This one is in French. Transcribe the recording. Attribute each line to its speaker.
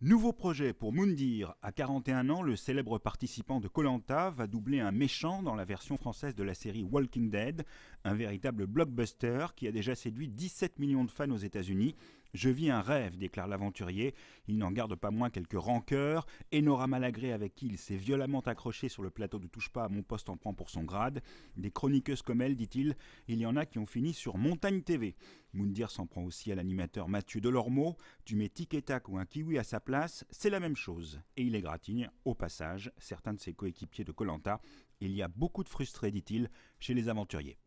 Speaker 1: Nouveau projet pour Moundir. À 41 ans, le célèbre participant de Colanta va doubler un méchant dans la version française de la série Walking Dead, un véritable blockbuster qui a déjà séduit 17 millions de fans aux États-Unis je vis un rêve, déclare l'aventurier. Il n'en garde pas moins quelques rancœurs. Enora Malagré, avec qui il s'est violemment accroché sur le plateau de Touche pas à mon poste, en prend pour son grade. Des chroniqueuses comme elle, dit-il, il y en a qui ont fini sur Montagne TV. Moundir s'en prend aussi à l'animateur Mathieu Delormeau. Tu mets tic et tac ou un kiwi à sa place, c'est la même chose. Et il égratigne, au passage, certains de ses coéquipiers de Colanta. Il y a beaucoup de frustrés, dit-il, chez les aventuriers.